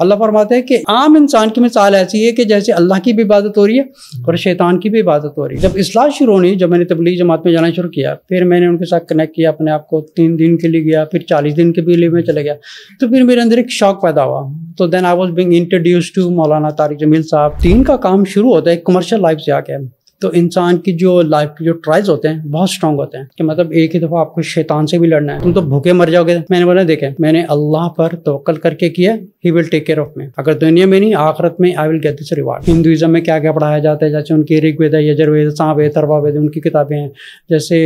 अल्लाह फरमाते हैं कि आम इंसान की मिसाल ऐसी है कि जैसे अल्लाह की भी इबादत हो रही है और हम्म। शैतान की भी इबादत हो रही है जब इसलाह शुरू होनी जब मैंने तबलीग जमात में जाना शुरू किया फिर मैंने उनके साथ कनेक्ट किया अपने आप को तीन दिन के लिए गया फिर चालीस दिन के लिए मैं चले गया तो फिर मेरे अंदर एक शौक पैदा हुआ तो then I was being introduce to Maulana Tariq Jameel साहब तीन का काम शुरू होता है कमर्शल लाइफ से आके तो इंसान की जो लाइफ के जो ट्राइज होते हैं बहुत स्ट्रांग होते हैं कि मतलब एक ही दफ़ा आपको शैतान से भी लड़ना है तुम तो भूखे मर जाओगे मैंने बोला देखे मैंने अल्लाह पर तोकल करके किया he will take care of me अगर दुनिया में नहीं आखरत में I will get this reward Hinduism में क्या क्या पढ़ाया जाता है जैसे उनकी ऋग्वेद यजुर्वेद सांप है तरवावेद उनकी किताबें हैं जैसे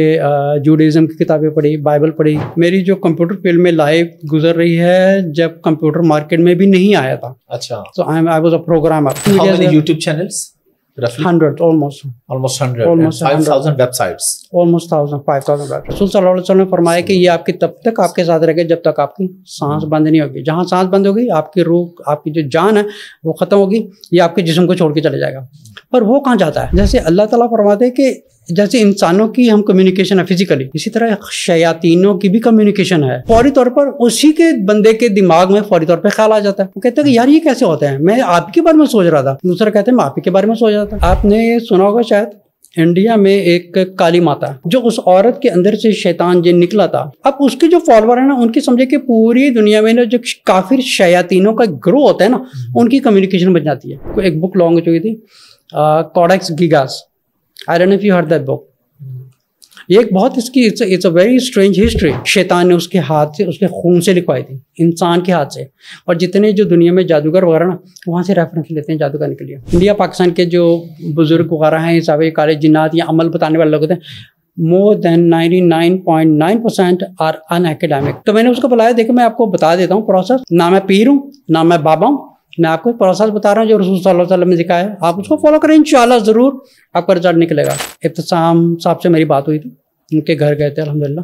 जूडिज्म की किताबें पढ़ी बाइबल पढ़ी मेरी जो कंप्यूटर फील्ड में लाइफ गुजर रही है जब कंप्यूटर मार्केट में भी नहीं आया था अच्छा तो I I was a programmer YouTube channels roughly 100 almost almost 100 almost 5000 almost 1000 5000 सुन ने फरमाया कि ये आपकी तब तक आपके साथ रहेगा जब तक आपकी सांस हम्म। बंद नहीं होगी जहाँ सांस बंद होगी आपकी रूह आपकी जो जान है वो ख़त्म होगी ये आपके जिसम को छोड़ के चले जाएगा हम्म। पर वो कहाँ जाता है जैसे अल्लाह ताला फरमाते हैं कि जैसे इंसानों की हम कम्युनिकेशन है फिजिकली इसी तरह शयातीनों की भी कम्युनिकेशन है फौरी तौर पर उसी के बंदे के दिमाग में फौरी तौर पर ख्याल आ जाता है वो कहते हैं कि यार ये कैसे होता है मैं आपके बारे में सोच रहा था दूसरा कहते हैं मैं आपके बारे में सोच रहा था आपने सुना होगा शायद इंडिया में एक काली माता जो उस औरत के अंदर से शैतान जिन निकला था अब उसके जो फॉलोअर है ना उनकी समझे कि पूरी दुनिया में ना जो काफी शयातीनों का ग्रो होता है ना हम्म। उनकी कम्युनिकेशन बन जाती है तो एक बुक लॉन्ग हो चुकी थी Codex Gigas I don't if you heard that book ये एक बहुत इसकी it's it's a very strange history शैतान ने उसके हाथ से उसके खून से लिखवाई थी इंसान के हाथ से और जितने जो दुनिया में जादूगर वगैरह ना वहाँ से रेफरेंस लेते हैं जादूगर के लिए इंडिया पाकिस्तान के जो बुजुर्ग वगैरह हैं सावे काले जिन्नात या अमल बताने वाले लोग होते हैं more than nine point nine percent are unacademic तो मैंने उसको बुलाया देखो मैं आपको बता देता हूँ प्रोसेस ना मैं पीर हूँ ना मैं बाबा हूँ मैं आपको प्रोसेस बता रहा हूँ जो रसूल सल्लल्लाहु ने दिखाया है आप उसको फॉलो करें इंशाल्लाह ज़रूर आपका रिजल्ट निकलेगा इब्तसाम साहब से मेरी बात हुई थी उनके घर गए थे अलहमदिल्ला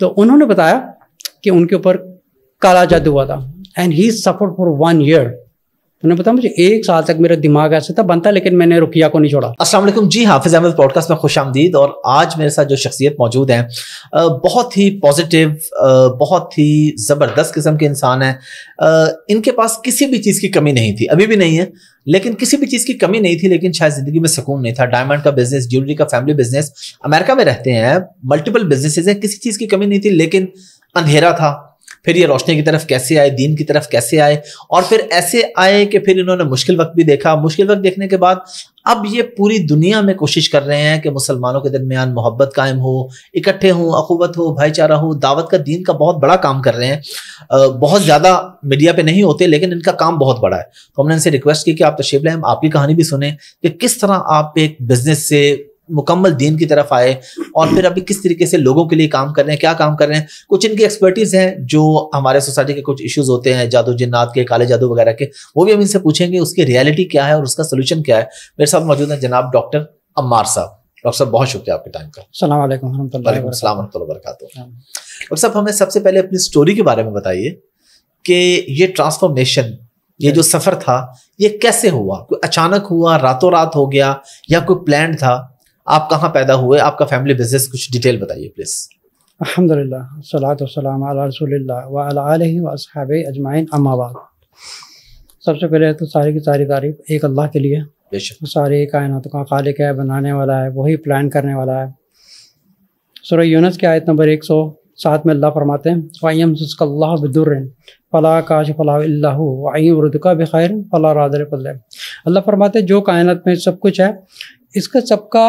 तो उन्होंने बताया कि उनके ऊपर काला जादू हुआ था and he suffer for one year तुमने पता मुझे एक साल तक मेरा दिमाग ऐसे था बनता लेकिन मैंने रुकिया को नहीं छोड़ा असल जी हाँ फिज अहमद पॉडकास्ट में खुश आमदीद और आज मेरे साथ जो शख्सियत मौजूद है बहुत ही पॉजिटिव बहुत ही ज़बरदस्त किस्म के इंसान हैं इनके पास किसी भी चीज़ की कमी नहीं थी अभी भी नहीं है लेकिन किसी भी चीज़ की कमी नहीं थी लेकिन शायद ज़िंदगी में सुकून नहीं था डायमंड का बिजनेस ज्वेलरी का फैमिली बिजनेस अमेरिका में रहते हैं मल्टीपल बिजनेसेस हैं किसी चीज़ की कमी नहीं थी लेकिन अंधेरा था फिर ये रोशनी की तरफ कैसे आए दीन की तरफ कैसे आए और फिर ऐसे आए कि फिर इन्होंने मुश्किल वक्त भी देखा मुश्किल वक्त देखने के बाद अब ये पूरी दुनिया में कोशिश कर रहे हैं कि मुसलमानों के दरमियान मोहब्बत कायम हो इकट्ठे हों अखुवत हो भाईचारा हो दावत का दीन का बहुत बड़ा काम कर रहे हैं बहुत ज़्यादा मीडिया पर नहीं होते लेकिन इनका काम बहुत बड़ा है तो हमने इनसे रिक्वेस्ट की कि आप तशीफ लाएं आपकी कहानी भी सुने कि किस तरह आप एक बिज़नेस से मुकम्मल दीन की तरफ आए और फिर अभी किस तरीके से लोगों के लिए काम कर रहे हैं क्या काम कर रहे हैं कुछ इनकी एक्सपर्टीज़ हैं जो हमारे सोसाइटी के कुछ इश्यूज होते हैं जादू जिन्नात के काले जादू वगैरह के वो भी हम इनसे पूछेंगे उसकी रियलिटी क्या है और उसका सोल्यूशन क्या है मेरे साथ मौजूद हैं जनाब डॉक्टर अम्मार साहब डॉक्टर साहब बहुत शुक्रिया आपके टाइम का सलाम डॉक्टर साहब हमें सबसे पहले अपनी स्टोरी के बारे में बताइए कि ये ट्रांसफॉर्मेशन ये जो सफर था ये कैसे हुआ कोई अचानक हुआ रातों रात हो गया या कोई प्लान था आप कहाँ पैदा हुए आपका फैमिली बिजनेस कुछ डिटेल बताइए प्लीज अलहमदिल्ला अजमाइन अम्माबाद सबसे पहले तो सारी की सारी तारीफ एक अल्लाह के लिए तो सारे कायन का खालिक है बनाने वाला है वही प्लान करने वाला है सुरह यूनस की आयत नंबर एक सौ सात में अल्लाह फरमाते हैं फ़ैम फ़ला काश फ़लाका बख़ैर फ़ला अल्लाह फरमाते जो कायनत में सब कुछ है इसका सबका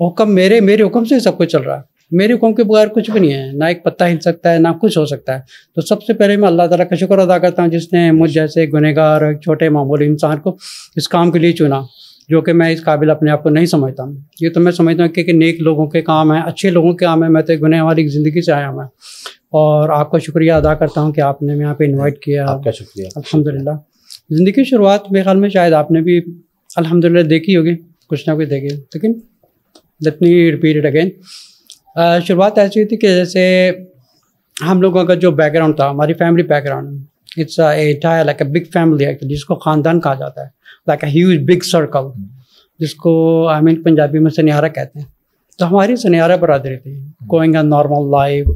हुक्म मेरे मेरे हुक्म से सब कुछ चल रहा है मेरे हुक्म के बगैर कुछ भी नहीं है ना एक पत्ता हिल सकता है ना कुछ हो सकता है तो सबसे पहले मैं अल्लाह ताला का शुक्र अदा करता हूँ जिसने मुझ जैसे गुनहगार छोटे मामूली इंसान को इस काम के लिए चुना जो कि मैं इस काबिल अपने आप को नहीं समझता हूँ ये तो मैं समझता हूँ कि नेक लोगों के काम है अच्छे लोगों के काम है मैं तो गुनह वाली ज़िंदगी से आया मैं और आपका शुक्रिया अदा करता हूँ कि आपने यहाँ पे इनवाइट किया आपका शुक्रिया अलहमदिल्ला ज़िंदगी की शुरुआत मेरे ख्याल में शायद आपने भी अलहमदिल्ला देखी होगी कुछ ना कुछ देखी लेकिन let me repeat it again शुरुआत ऐसी हुई थी कि जैसे हम लोगों का जो बैकग्राउंड था हमारी family background it's a like a big family actually जिसको ख़ानदान कहा जाता है like a huge big circle जिसको आई मीन पंजाबी में सनिहारा कहते हैं तो हमारी सनियारा बरदरी थी going a normal life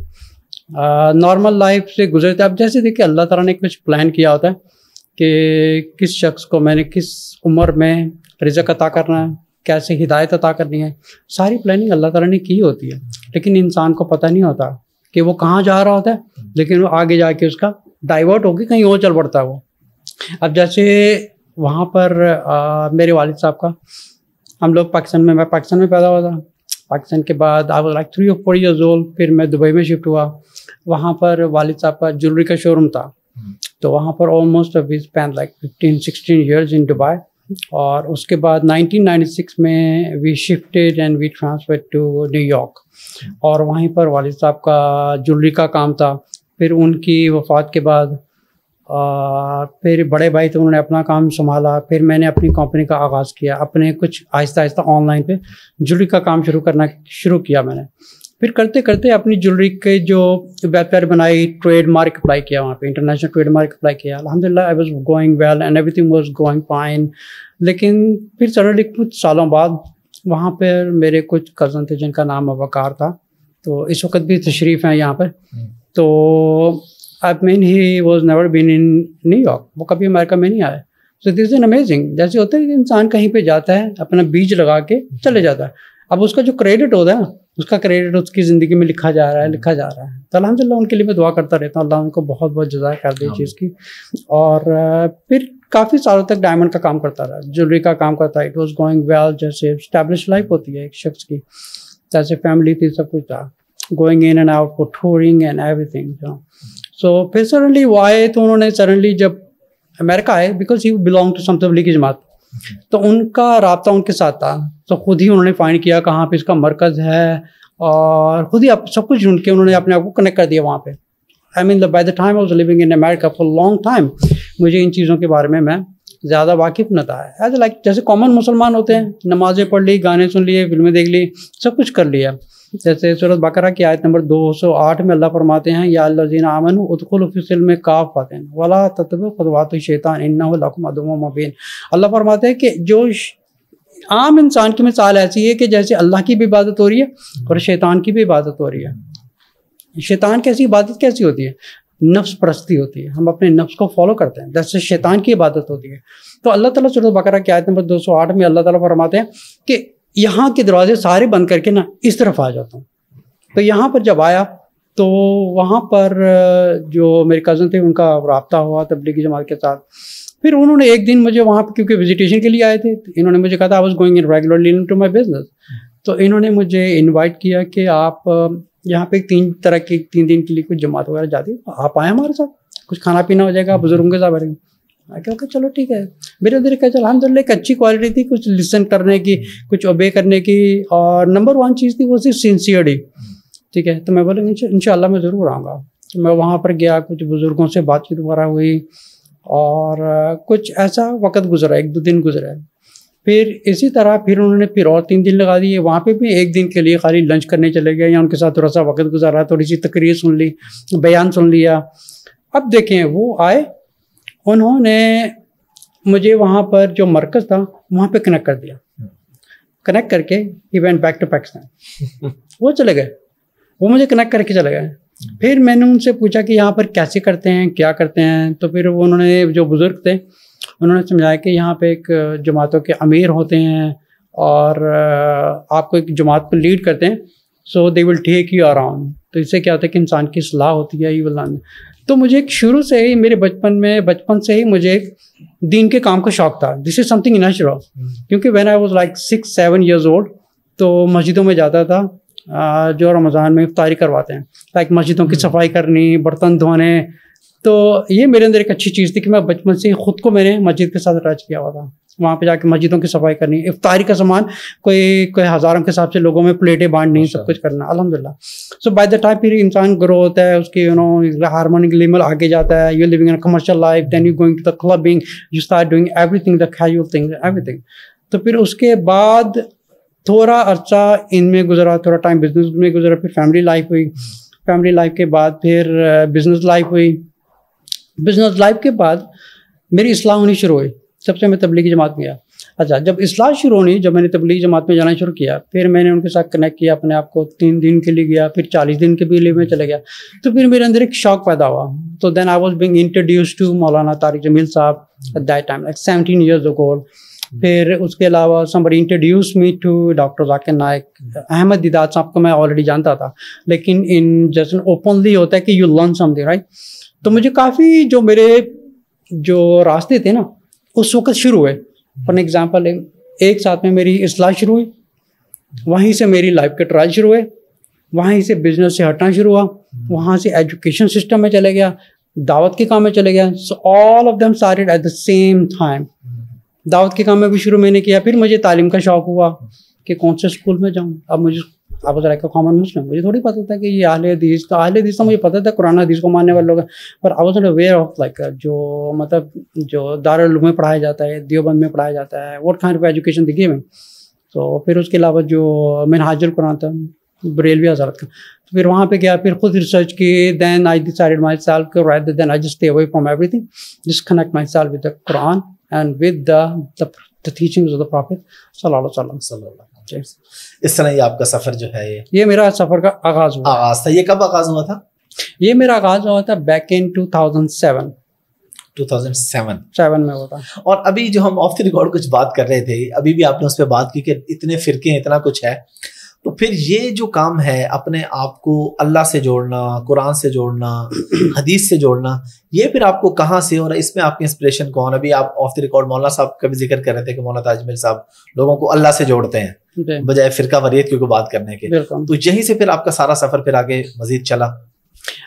normal life से गुजरते अब जैसे देखिए अल्लाह तारा ने कुछ प्लान किया होता है कि किस शख्स को मैंने किस उम्र में रिजक अता करना है कैसे हिदायत अता करनी है सारी प्लानिंग अल्लाह ताला ने की होती है लेकिन इंसान को पता नहीं होता कि वो कहाँ जा रहा होता है लेकिन वो आगे जाके उसका डाइवर्ट होकर कहीं और चल पड़ता है वो अब जैसे वहाँ पर आ, मेरे वालिद साहब का हम लोग पाकिस्तान में मैं पाकिस्तान में पैदा हुआ था पाकिस्तान के बाद I like three four years old फिर मैं दुबई में शिफ्ट हुआ वहाँ पर वालिद साहब का ज्वेलरी का शोरूम था हम्म। तो वहाँ पर ऑलमोस्ट अभी spend like fifteen sixteen years in Dubai और उसके बाद 1996 में we shifted and we transfer to New York और वहीं पर वालिद साहब का ज्वेलरी का काम था फिर उनकी वफात के बाद आ, फिर बड़े भाई तो उन्होंने अपना काम संभाला फिर मैंने अपनी कंपनी का आगाज़ किया अपने कुछ आहिस्ता आहिस्ता ऑनलाइन पे ज्वेलरी का काम शुरू करना शुरू किया मैंने फिर करते करते अपनी ज्वेलरी के जो वेबसाइट बनाई ट्रेडमार्क अप्लाई किया वहाँ पे इंटरनेशनल ट्रेड मार्क अप्लाई किया अलहमदिल्ला I was going well and everything was going fine लेकिन फिर सडनली कुछ सालों बाद वहाँ पर मेरे कुछ कज़न थे जिनका नाम अबाकार था तो इस वक्त भी तशरीफ़ हैं यहाँ पर हम्म। तो I mean he was never been in New York वो कभी अमेरिका में नहीं आया सो दिस इन अमेजिंग जैसे होता है कि इंसान कहीं पे जाता है अपना बीज लगा के चले जाता है अब उसका जो क्रेडिट होता है उसका क्रेडिट उसकी ज़िंदगी में लिखा जा रहा है लिखा जा रहा है तो अलहमदिल्ला उनके लिए मैं दुआ करता रहता हूँ अल्लाह उनको बहुत बहुत जजाय कर दी चीज़ की और फिर काफ़ी सालों तक डायमंड का काम करता रहा ज्वेलरी का काम करता इट वॉज गोइंग वेल जैसे स्टैब्लिश लाइफ होती है एक शख्स की जैसे फैमिली थी सब कुछ था going in and out for touring and thing so फिर सडनली वो आए तो उन्होंने सडनली जब अमेरिका आए बिकॉज ही बिलोंग टू समतबली की जमात तो उनका रबता उनके साथ था तो खुद ही उन्होंने फाइंड किया कहाँ पे इसका मरकज़ है और ख़ुद ही सब कुछ ढूंढ के उन्होंने अपने आप को कनेक्ट कर दिया वहाँ पे I mean by the time of living in America for long time मुझे इन चीज़ों के बारे में मैं ज़्यादा वाकिफ न था एज लाइक जैसे कॉमन मुसलमान होते हैं नमाज़ें पढ़ ली गाने सुन लिए फिल्में देख ली सब कुछ कर लिया जैसे सूरत बकरा की आयत नंबर 208 में अल्लाह फरमाते हैं या अल्लाजीन आमन उतखुलफिसल में काफ हैं वाला तत्व खुदवात शैतान इन्ना अल्लाह फरमाते हैं कि जो आम इंसान की मिसाल ऐसी है कि जैसे अल्लाह की भी इबादत हो रही है और शैतान की भी इबादत हो रही है शैतान कैसी इबादत कैसी होती है नफ्स परस्ती होती है हम अपने नफ्स को फॉलो करते हैं जैसे शैतान की इबादत होती है तो अल्लाह ताला सूरत बकरा की आयत नंबर 208 में अल्लाह ताला फरमाते हैं कि यहाँ के दरवाजे सारे बंद करके ना इस तरफ आ जाता हूँ तो यहाँ पर जब आया तो वहाँ पर जो मेरे कज़न थे उनका रबता हुआ तबलीगी जमात के साथ फिर उन्होंने एक दिन मुझे वहाँ पर क्योंकि विजिटेशन के लिए आए थे तो इन्होंने मुझे कहा था I was going in regularly into my business तो इन्होंने मुझे इन्वाइट किया कि आप यहाँ पे तीन तरह की तीन दिन के लिए कुछ जमात वगैरह जाती है आप आए हमारे साथ कुछ खाना पीना हो जाएगा बुज़ुर्गों के साथ बैठेंगे आगे ओके चलो ठीक है मेरे अंदर क्या चलो अलहमदिल्ला एक अच्छी क्वालिटी थी कुछ लिसन करने की कुछ ओबे करने की और नंबर वन चीज़ थी वो थी सिंसियरली ठीक है तो मैं बोला इन मैं ज़रूर आऊँगा तो मैं वहाँ पर गया कुछ बुज़ुर्गों से बातचीत वगैरह हुई और कुछ ऐसा वक्त गुजरा एक दो दिन गुजरा फिर इसी तरह फिर उन्होंने फिर और तीन दिन लगा दिए वहाँ पे भी एक दिन के लिए खाली लंच करने चले गए या उनके साथ थोड़ा सा वक्त गुजारा थोड़ी सी तकरीर सुन ली बयान सुन लिया अब देखें वो आए उन्होंने मुझे वहाँ पर जो मरकज़ था वहाँ पे कनेक्ट कर दिया कनेक्ट करके इवेंट बैक टू पाकिस्तान वो चले गए वो मुझे कनेक्ट करके चले गए फिर मैंने उनसे पूछा कि यहाँ पर कैसे करते हैं क्या करते हैं तो फिर वो उन्होंने जो बुज़ुर्ग थे उन्होंने समझाया कि यहाँ पे एक जमातों के अमीर होते हैं और आपको एक जमात को लीड करते हैं so they will take you around तो इससे क्या होता है कि इंसान की सलाह होती है ये तो मुझे शुरू से ही मेरे बचपन में बचपन से ही मुझे दिन के काम का शौक था दिस इज़ समथिंग नेचुरल क्योंकि when I was like six seven years old तो मस्जिदों में जाता था जो रमज़ान में इफ्तारी करवाते हैं लाइक मस्जिदों की hmm. सफाई करनी बर्तन धोने तो ये मेरे अंदर एक अच्छी चीज़ थी कि मैं बचपन से ही ख़ुद को मैंने मस्जिद के साथ अटैच किया हुआ था वहाँ पे जाके मस्जिदों की सफाई करनी इफ्तारी का सामान कोई कोई हज़ारों के हिसाब से लोगों में प्लेटें बांटनी सब कुछ करना अलहमदिल्ला सो बाय द टाइम फिर इंसान ग्रो होता है उसके यू नो हारमोनिक लेवल आगे जाता है you living in commercial life then you going to the clubbing you start doing everything the casual thing everything तो फिर उसके बाद थोड़ा अर्चा इनमें गुजरा थोड़ा टाइम बिजनेस में गुजरा फिर फैमिली लाइफ हुई फैमिली लाइफ के बाद फिर बिजनेस uh, लाइफ हुई बिजनेस लाइफ के बाद मेरी असलाह होनी शुरू हुई सबसे मैं तबलीगी जमात में गया अच्छा जब इस्लाह शुरू होनी जब मैंने तबलीग जमात में जाना शुरू किया फिर मैंने उनके साथ कनेक्ट किया अपने आप को तीन दिन के लिए गया फिर चालीस दिन के भी लिए मैं चले गया तो फिर मेरे अंदर एक शौक पैदा हुआ तो then I was being introduce to Maulana Tariq Jameel Sahab at that time like seventeen years old फिर उसके अलावा समर introduce me to doctor Zakir Naik Ahmed Deedat Sahab को मैं ऑलरेडी जानता था लेकिन इन जैसा ओपनली होता है कि यू लर्न समथिंग राइट तो मुझे काफ़ी जो मेरे जो रास्ते थे ना उस वक्त शुरू हुए फॉर एग्ज़ाम्पल एक साथ में मेरी असलाह शुरू हुई वहीं से मेरी लाइफ के ट्रायल शुरू हुए वहीं से बिजनेस से हटना शुरू हुआ वहाँ से एजुकेशन सिस्टम में चले गया दावत के काम में चले गया so all of them started at the same time दावत के काम में भी शुरू मैंने किया फिर मुझे तालीम का शौक़ हुआ कि कौन से स्कूल में जाऊँ अब मुझे आप जरा का कॉमन मुस्लिम मुझे थोड़ी पता था कि ये आहले हदीस तो आहले हदीस तो मुझे पता था कुरान हदीस को मानने वाले लोग पर आप वॉज अवेयर ऑफ लाइक जो मतलब जो दारुल में पढ़ाया जाता है देवबंद में पढ़ाया जाता है वट खान पर एजुकेशन दिखी में तो फिर उसके अलावा जो मैंने हाजिर कुरान था बरेलवी आजाद का तो फिर वहाँ पे गया फिर खुद रिसर्च की then I decided myself के right then I just away from everything connect myself with the Quran and with the the teachings of the prophet सल्लल्लाहु अलैहि वसल्लम इस तरह ये आपका सफर जो है ये ये मेरा सफर का आगाज हुआ आगाज था ये कब आगाज हुआ था ये मेरा आगाज हुआ था बैक इन 2007 2007 सेवन में होता और अभी जो हम ऑफ द रिकॉर्ड कुछ बात कर रहे थे अभी भी आपने उस पर बात की कि इतने फिरके इतना कुछ है तो फिर ये जो काम है अपने आप को अल्लाह से जोड़ना कुरान से जोड़ना हदीस से जोड़ना ये फिर आपको कहाँ से और इसमें आपकी इंस्पिरेशन कौन अभी आप ऑफ द रिकॉर्ड मौलाना साहब का भी जिक्र कर रहे थे कि मौलाना ताजमेर साहब लोगों को अल्लाह से जोड़ते हैं बजाय फिरका वरीत की बात करने के तो यहीं से फिर आपका सारा सफर फिर आगे मजीद चला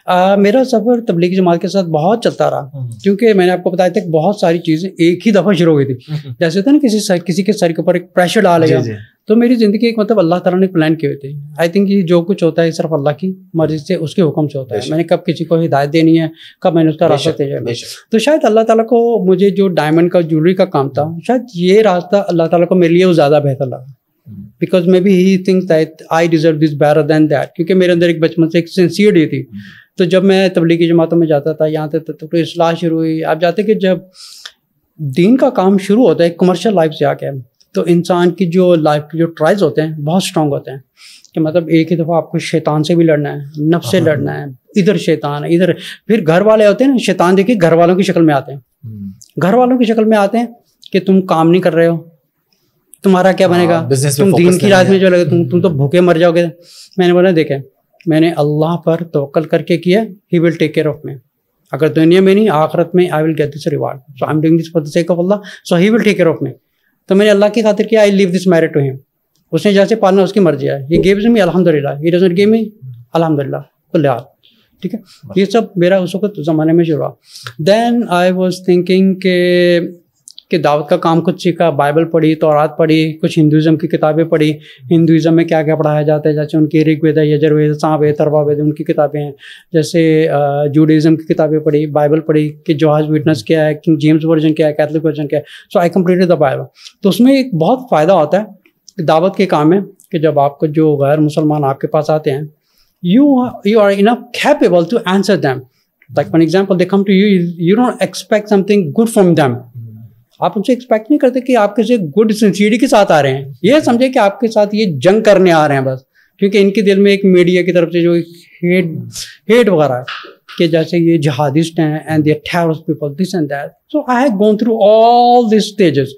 आ, मेरा सफ़र तबलीगी जमात के साथ बहुत चलता रहा हम्म। क्योंकि मैंने आपको बताया था बहुत सारी चीज़ें एक ही दफ़ा शुरू हो गई थी हम्म। जैसे होता ना किसी किसी के सर के ऊपर एक प्रेशर गया तो मेरी ज़िंदगी एक मतलब अल्लाह ताला ने प्लान किए थे आई थिंक ये जो कुछ होता है सिर्फ अल्लाह की मर्जी से उसके हुक्म से होता है मैंने कब किसी को हिदायत देनी है कब मैंने उसका रास्ता तय तो शायद अल्लाह ताला को मुझे जो डायमंड का ज्वेलरी का काम था शायद ये रास्ता अल्लाह ताला को मेरे लिए ज़्यादा बेहतर लगा because maybe he think that I deserve this better than that क्योंकि मेरे अंदर एक बचपन से एक सेंसियरिटी थी तो जब मैं तबलीगी जमातों में जाता था यहाँ तक तो इसलाह शुरू हुई आप जाते कि जब दीन का काम शुरू होता है कमर्शियल लाइफ से आके तो इंसान की जो लाइफ के जो ट्राइज होते हैं बहुत स्ट्रांग होते हैं कि मतलब एक ही दफ़ा आपको शैतान से भी लड़ना है नफ से लड़ना है इधर शैतान है इधर फिर घर वाले होते हैं ना शैतान देखिए घर वालों की शक्ल में आते हैं हम्म। घर वालों की शक्ल में आते हैं कि तुम काम नहीं कर रहे हो तुम्हारा क्या हाँ, बनेगा तुम दीन की रात में जो लगे तुम तुम तो भूखे मर जाओगे मैंने बोला देखे मैंने अल्लाह पर तोकल करके किया he will take care of me अगर दुनिया में नहीं आखरत में I will get this reward so I am doing this for the sake of Allah so he will take care of me तो मैंने अल्लाह की खातिर किया I leave this married to him उसने जैसे पालना उसकी मर्जी है ये गेव मी अलहमदिल्ला ये डजेंट अलहमद ला अलहमदिल्ला कुल्लाल ठीक है ये सब मेरा उस वक्त ज़माने में शुरू हुआ देन आई वॉज थिंकिंग के कि दावत का काम कुछ सीखा बाइबल पढ़ी तौरात पढ़ी कुछ हिंदुज़म की किताबें पढ़ी हिंदुज़म में क्या क्या पढ़ाया जाता है जैसे उनकी ऋग्वेद यजुर्वेद सांवेद तरवावेद उनकी किताबें हैं जैसे जूडिज़म की किताबें पढ़ी बाइबल पढ़ी कि जॉर्ज विटनेस क्या है किंग जेम्स वर्जन क्या है कैथलिक वर्जन क्या है so I complete the Bible तो उसमें एक बहुत फ़ायदा होता है दावत के काम में कि जब आपको जो गैर मुसलमान आपके पास आते हैं you you are incapable to answer them like for example they come to you you don't expect something good from them आप उनसे एक्सपेक्ट नहीं करते कि आप किसी गुड सिंसियरिटी के साथ आ रहे हैं ये समझे कि आपके साथ ये जंग करने आ रहे हैं बस क्योंकि इनके दिल में एक मीडिया की तरफ से जो हेट हेट वगैरह है कि जैसे ये जहादिस्ट हैं and they terrorist people this and that so I have gone through all this stages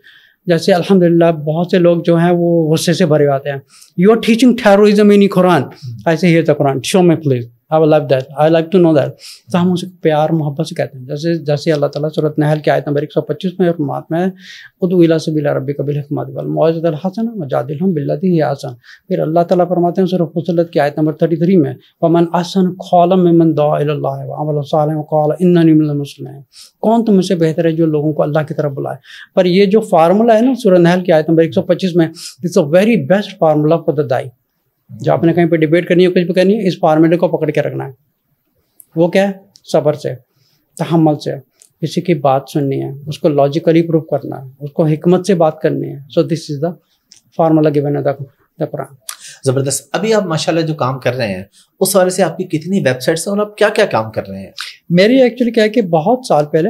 जैसे अल्हम्दुलिल्लाह बहुत से लोग जो हैं वो गुस्से से भरे आते हैं you are teaching terrorism in Quran I say here the Quran show me please I love that I love to know that तो हम उसे प्यार मोहब्बत से कहते हैं जैसे जैसे अल्लाह ताला सूरत नहल की आयत नंबर एक सौ पच्चीस में फरमात में उदविला से बिला रबी कबिल हमदिल हसन मजादिल हम बिल्लादी हसन फिर अल्लाह ताला फरमाते हैं सूरह फसलत की आयत नंबर थर्टी थ्री में वमन असन खौलम मन दाल मुस्लिम कौन तुम से बेहतर है जो लोगों को अल्लाह की तरफ बुलाए पर ये जो फार्मूला है ना सूरह नहल की आयत नंबर एक सौ पच्चीस में it's a very best formula for the दाई जो आपने कहीं पे डिबेट करनी है कुछ भी करनी है इस फार्मूले को पकड़ के रखना है वो क्या है सबर से तहमल से किसी की बात सुननी है उसको लॉजिकली प्रूव करना है उसको हिकमत से बात करनी है so this is the formula given है द कुरान ज़बरदस्त अभी आप माशाल्लाह जो काम कर रहे हैं उस वाले से आपकी कितनी वेबसाइट्स हैं और आप क्या क्या काम कर रहे हैं मेरी एक्चुअली क्या है कि बहुत साल पहले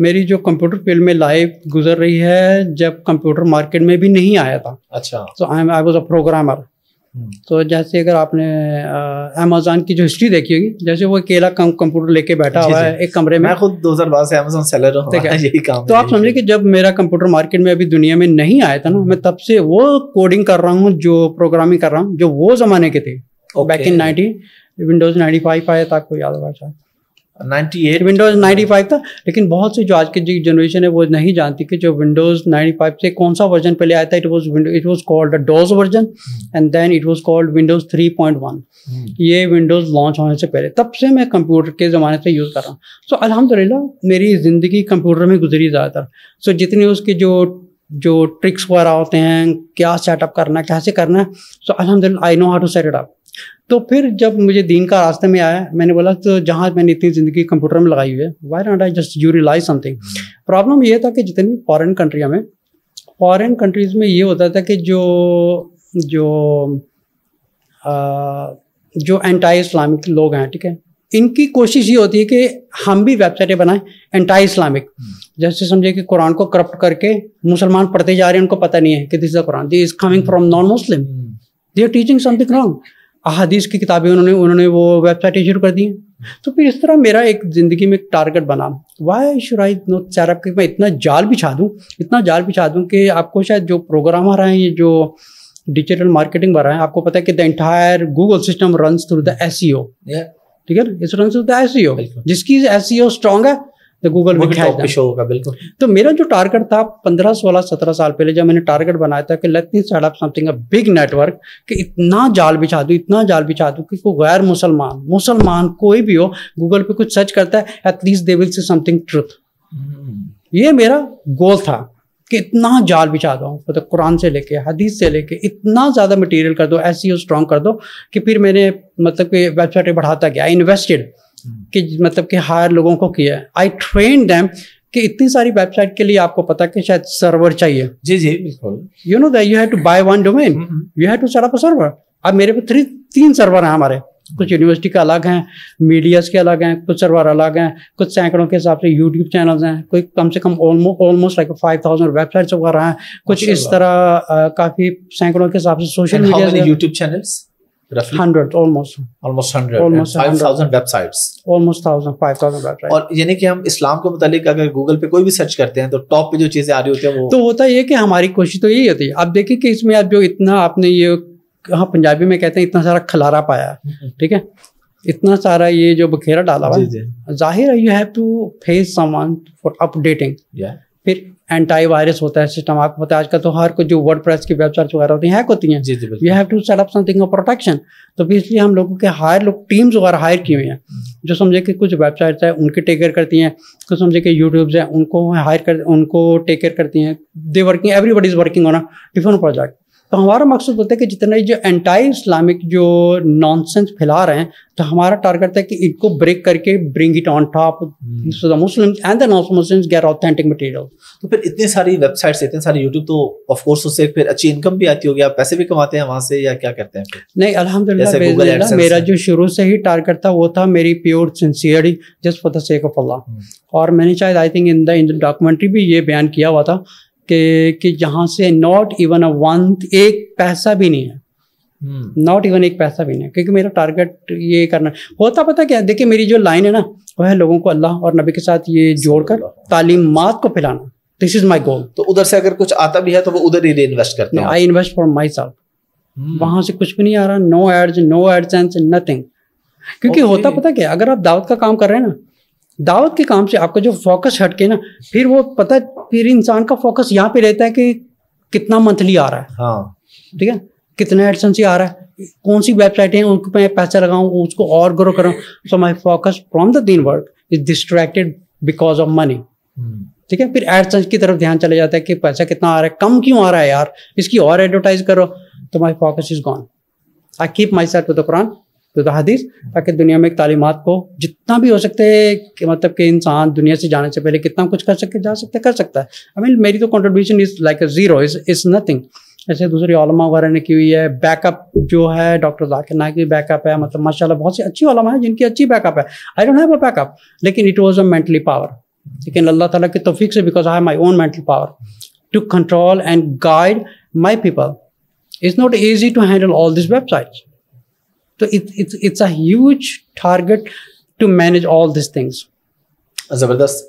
मेरी जो कंप्यूटर फील्ड में लाइफ गुजर रही है जब कंप्यूटर मार्केट में भी नहीं आया था अच्छा तो I I was a programmer तो जैसे अगर आपने अमेजोन की जो हिस्ट्री देखी होगी जैसे वो अकेला कंप्यूटर लेके बैठा हुआ है एक कमरे में मैं खुद बारह से अमेजोन सेलर यही काम तो आप समझे कि जब मेरा कंप्यूटर मार्केट में अभी दुनिया में नहीं आया था ना मैं तब से वो कोडिंग कर रहा हूँ जो प्रोग्रामिंग कर रहा हूँ जो वो जमाने के थे back in ninety Windows five आया था आपको याद होगा शायद 98 विंडोज 95 था लेकिन बहुत से जो आज की जो जनरेशन है वो नहीं जानती कि जो विंडोज 95 से कौन सा वर्जन पहले आया था it was it was called DOS version and then it was called Windows 3.1 ये विंडोज लॉन्च होने से पहले तब से मैं कंप्यूटर के ज़माने से यूज़ कर रहा हूँ सो so, अलहमदिल्ला मेरी ज़िंदगी कंप्यूटर में गुजरी ज़्यादातर सो so, जितने उसके जो जो ट्रिक्स वगैरह होते हैं क्या सेटअप करना है कैसे करना है सो अलहमदिल्ला I know how to set it up तो फिर जब मुझे दीन का रास्ते में आया मैंने बोला तो जहाँ मैंने इतनी ज़िंदगी कंप्यूटर में लगाई हुई है why not I just you realise something problem यह था कि जितनी भी कंट्रिया कंट्रियाँ में फ़ॉरन कंट्रीज़ में ये होता था कि जो जो आ, जो एंटाई इस्लामिक लोग हैं ठीक है इनकी कोशिश ये होती है कि हम भी वेबसाइटें बनाएं एंटाई इस्लामिक हम्म। जैसे समझे कि कुरान को करप्ट करके मुसलमान पढ़ते जा रहे हैं उनको पता नहीं है कि this the Quran this is coming from non Muslim they are teaching something wrong अहादीस की किताबें उन्होंने उन्होंने वो वेबसाइटें शुरू कर दी तो फिर इस तरह मेरा एक ज़िंदगी में एक टारगेट बना why should I know set up कि मैं इतना जाल बिछा दूँ इतना जाल बिछा दूँ कि आपको शायद जो प्रोग्राम आ रहे हैं ये जो डिजिटल मार्केटिंग बना रहा है आपको पता है कि the entire Google system run through the S ठीक है इस रन थ्रू द एस जिसकी एस स्ट्रॉग e है तो गूगल में टॉप पे शो होगा बिल्कुल तो मेरा जो टारगेट था पंद्रह सोलह सत्रह साल पहले जब मैंने टारगेट बनाया था कि let me set up something a big network कि इतना जाल बिछा दूँ इतना जाल बिछा दूँ कि कोई गैर मुसलमान मुसलमान कोई भी हो गूगल पे कुछ सर्च करता है at least they will see something truth ये मेरा गोल था कि इतना जाल बिछा दो मतलब तो कुरान से लेके हदीस से लेके इतना ज़्यादा मटेरियल कर दो ऐसी स्ट्रॉन्ग कर दो कि फिर मैंने मतलब कि वेबसाइट बढ़ाता गया इन्वेस्टेड Hmm. कि मतलब कि हायर लोगों को किया है आई ट्रेन डैम कि इतनी सारी वेबसाइट के लिए आपको पता कि शायद सर्वर चाहिए जी जी बिल्कुल you know that you have to buy one domain you have to set up a server अब मेरे पे थ्री तीन सर्वर हैं हमारे hmm. कुछ यूनिवर्सिटी का अलग हैं मीडियाज़ के अलग हैं कुछ सर्वर अलग हैं कुछ सैकड़ों के हिसाब से यूट्यूब चैनल्स हैं कोई कम से कम almost like five thousand websites वगैरह हैं कुछ इस तरह काफ़ी सैकड़ों के हिसाब से social media YouTube channels roughly 100 almost almost 100 almost 5000 websites almost 1000 5000 और यानी कि हम इस्लाम के अगर गूगल पे कोई भी सर्च करते हैं तो टॉप पे जो चीजें आ रही होती है वो तो होता ये कि हमारी कोशिश तो यही होती है आप देखिए कि इसमें आप जो इतना आपने ये हाँ पंजाबी में कहते हैं इतना सारा खलारा पाया ठीक है इतना सारा ये जो बखेरा डाला हुआ जाहिर है you have to face someone for updating फिर एंटी वायरस होता है सिस्टम आपको पता है आजकल तो हर कोई जो वर्ड प्रेस की वेबसाइट वगैरह होती है हैक होती हैं you have to set up something of protection तो भी इसलिए हम लोगों के हायर लोग टीम्स वगैरह हायर किए हुए हैं जो समझे कि कुछ वेबसाइट्स हैं उनकी टेक केयर करती हैं कुछ समझे कि यूट्यूब्स हैं उनको हायर कर उनको टेक केयर करती हैं they working everybody is working on a different project तो हमारा मकसद होता है कि जितने जो एंटाई इस्लामिक जो नॉनसेंस फैला रहे हैं तो हमारा टारगेट है कि इनको ब्रेक करके bring it on top the Muslim and the non Muslim गैर ऑथेंटिक मटेरियल तो फिर इतनी सारी वेबसाइट्स इतने सारे यूट्यूब तो ऑफ कोर्स उससे फिर अच्छी इनकम भी आती होगी आप पैसे भी कमाते हैं वहाँ से या क्या करते हैं नहीं अलहमदिल्ला मेरा जो शुरू से ही टारगेट था वो था मेरी pure sincerity just for the sake of Allah और मैंने शायद I think in the in the documentary भी ये बयान किया हुआ था कि कि यहाँ से नॉट इवन अ वन एक पैसा भी नहीं है नॉट हम्म। इवन एक पैसा भी नहीं है क्योंकि मेरा टारगेट ये करना होता पता क्या देखिए मेरी जो लाइन है ना वह है लोगों को अल्लाह और नबी के साथ ये जोड़कर तालीमत को फैलाना दिस इज माई गोल तो उधर से अगर कुछ आता भी है तो वो उधर ही इन्वेस्ट करते हैं I invest for myself वहां से कुछ भी नहीं आ रहा no ads no AdSense nothing क्योंकि okay. होता पता क्या अगर आप दावत का काम कर रहे हैं ना दावत के काम से आपका जो फोकस हटके ना फिर वो पता फिर इंसान का फोकस यहाँ पे रहता है कि कितना मंथली आ रहा है हाँ ठीक है कितना एडसन से आ रहा है कौन सी वेबसाइट है उनको मैं पैसा लगाऊँ उसको और ग्रो कराऊँ so my focus from the दिन work is distracted because of money ठीक है फिर एडसन की तरफ ध्यान चले जाता है कि पैसा कितना आ रहा है कम क्यों आ रहा है यार इसकी और एडवर्टाइज करो तो my focus is gone I keep myself the Quran तो हदीस ताकि दुनिया में एक तालीमत को जितना भी हो सकते कि मतलब कि इंसान दुनिया से जाने से पहले कितना कुछ कर सके जा सकता कर सकता है आई I मीन mean, मेरी तो contribution is like zero is is nothing ऐसे दूसरी ओलमा वगैरह ने की हुई है बैकअप जो है डॉक्टर जाकिर नायक की बैकअप है मतलब माशाल्लाह बहुत सी अच्छी ओलमा है जिनकी अच्छी बैकअप है I don't have a backup लेकिन it was a mentally power लेकिन अल्लाह ताला की तोफीक से because I my own mental power to control and guide my people is not easy to handle all this websites तो it's it's a huge target to manage all this things ज़बरदस्त